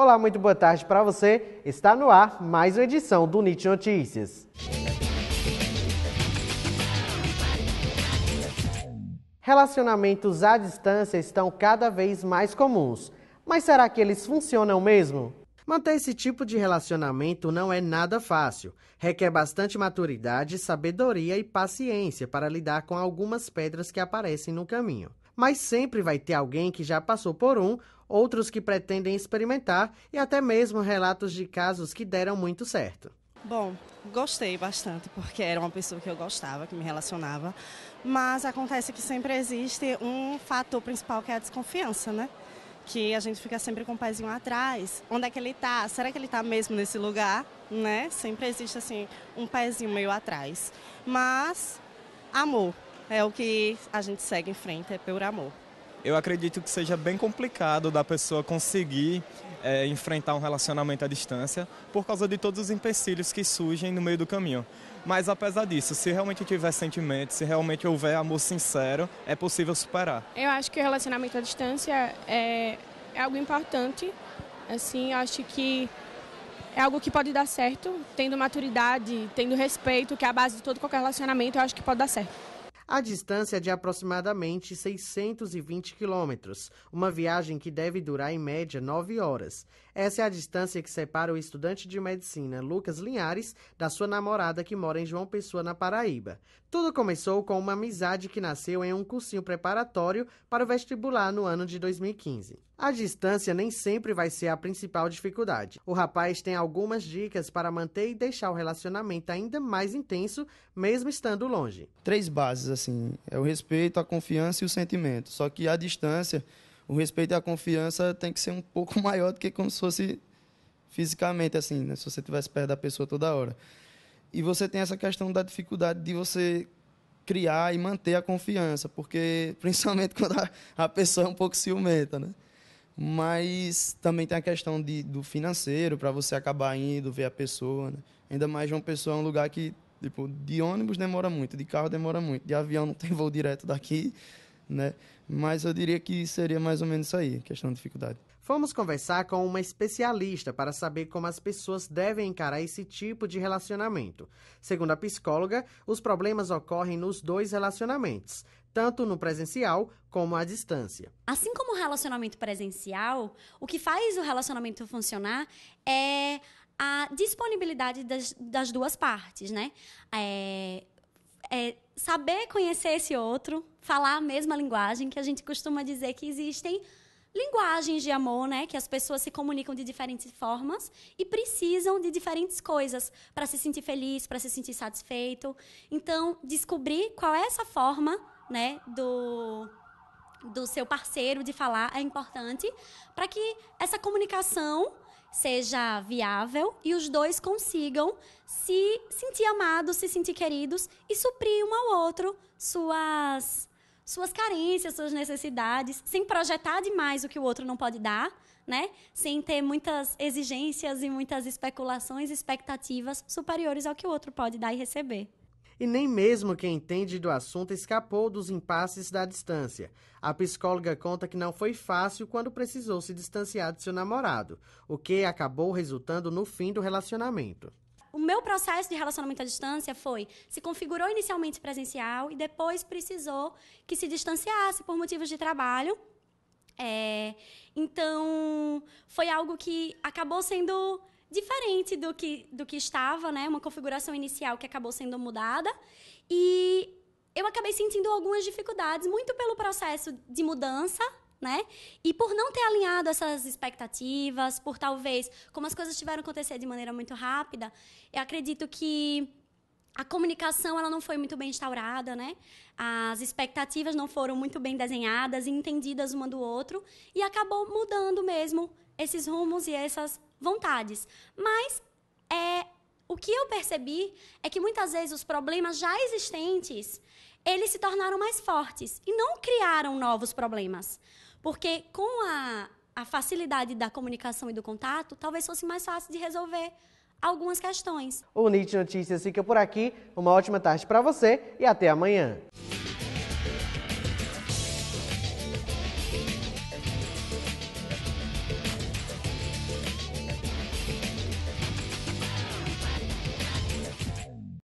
Olá, muito boa tarde para você. Está no ar mais uma edição do NIT Notícias. Relacionamentos à distância estão cada vez mais comuns. Mas será que eles funcionam mesmo? Manter esse tipo de relacionamento não é nada fácil. Requer bastante maturidade, sabedoria e paciência para lidar com algumas pedras que aparecem no caminho. Mas sempre vai ter alguém que já passou por um outros que pretendem experimentar e até mesmo relatos de casos que deram muito certo. Bom, gostei bastante, porque era uma pessoa que eu gostava, que me relacionava. Mas acontece que sempre existe um fator principal que é a desconfiança, né? Que a gente fica sempre com o pezinho atrás. Onde é que ele tá? Será que ele tá mesmo nesse lugar? Né? Sempre existe, assim, um pezinho meio atrás. Mas, amor é o que a gente segue em frente, é pelo amor eu acredito que seja bem complicado da pessoa conseguir é, enfrentar um relacionamento à distância por causa de todos os empecilhos que surgem no meio do caminho. Mas apesar disso, se realmente tiver sentimento, se realmente houver amor sincero, é possível superar. Eu acho que o relacionamento à distância é, é algo importante. Assim, acho que é algo que pode dar certo, tendo maturidade, tendo respeito, que é a base de todo qualquer relacionamento, eu acho que pode dar certo a distância de aproximadamente 620 quilômetros, uma viagem que deve durar em média nove horas. Essa é a distância que separa o estudante de medicina Lucas Linhares da sua namorada que mora em João Pessoa, na Paraíba. Tudo começou com uma amizade que nasceu em um cursinho preparatório para o vestibular no ano de 2015. A distância nem sempre vai ser a principal dificuldade. O rapaz tem algumas dicas para manter e deixar o relacionamento ainda mais intenso, mesmo estando longe. Três bases, assim, é o respeito, a confiança e o sentimento. Só que a distância o respeito e a confiança tem que ser um pouco maior do que como se fosse fisicamente, assim, né? se você tivesse perto da pessoa toda hora. E você tem essa questão da dificuldade de você criar e manter a confiança, porque principalmente quando a, a pessoa é um pouco ciumenta, né? Mas também tem a questão de, do financeiro, para você acabar indo ver a pessoa, né? Ainda mais uma Pessoa é um lugar que, tipo, de ônibus demora muito, de carro demora muito, de avião não tem voo direto daqui, né? Mas eu diria que seria mais ou menos isso aí, questão de dificuldade. Fomos conversar com uma especialista para saber como as pessoas devem encarar esse tipo de relacionamento. Segundo a psicóloga, os problemas ocorrem nos dois relacionamentos, tanto no presencial como à distância. Assim como o relacionamento presencial, o que faz o relacionamento funcionar é a disponibilidade das, das duas partes, né? É, saber conhecer esse outro, falar a mesma linguagem, que a gente costuma dizer que existem linguagens de amor, né, que as pessoas se comunicam de diferentes formas e precisam de diferentes coisas para se sentir feliz, para se sentir satisfeito. Então, descobrir qual é essa forma, né, do do seu parceiro de falar é importante para que essa comunicação seja viável e os dois consigam se sentir amados, se sentir queridos e suprir um ao outro suas suas carências, suas necessidades, sem projetar demais o que o outro não pode dar, né? Sem ter muitas exigências e muitas especulações, expectativas superiores ao que o outro pode dar e receber. E nem mesmo quem entende do assunto escapou dos impasses da distância. A psicóloga conta que não foi fácil quando precisou se distanciar de seu namorado, o que acabou resultando no fim do relacionamento. O meu processo de relacionamento à distância foi: se configurou inicialmente presencial e depois precisou que se distanciasse por motivos de trabalho. É, então, foi algo que acabou sendo diferente do que, do que estava, né? Uma configuração inicial que acabou sendo mudada. E eu acabei sentindo algumas dificuldades, muito pelo processo de mudança, né? E por não ter alinhado essas expectativas, por talvez, como as coisas tiveram acontecer de maneira muito rápida, eu acredito que a comunicação ela não foi muito bem instaurada, né? As expectativas não foram muito bem desenhadas e entendidas uma do outro e acabou mudando mesmo esses rumos e essas vontades. Mas é, o que eu percebi é que muitas vezes os problemas já existentes eles se tornaram mais fortes e não criaram novos problemas. Porque com a, a facilidade da comunicação e do contato, talvez fosse mais fácil de resolver algumas questões. O NIT Notícias fica por aqui. Uma ótima tarde para você e até amanhã.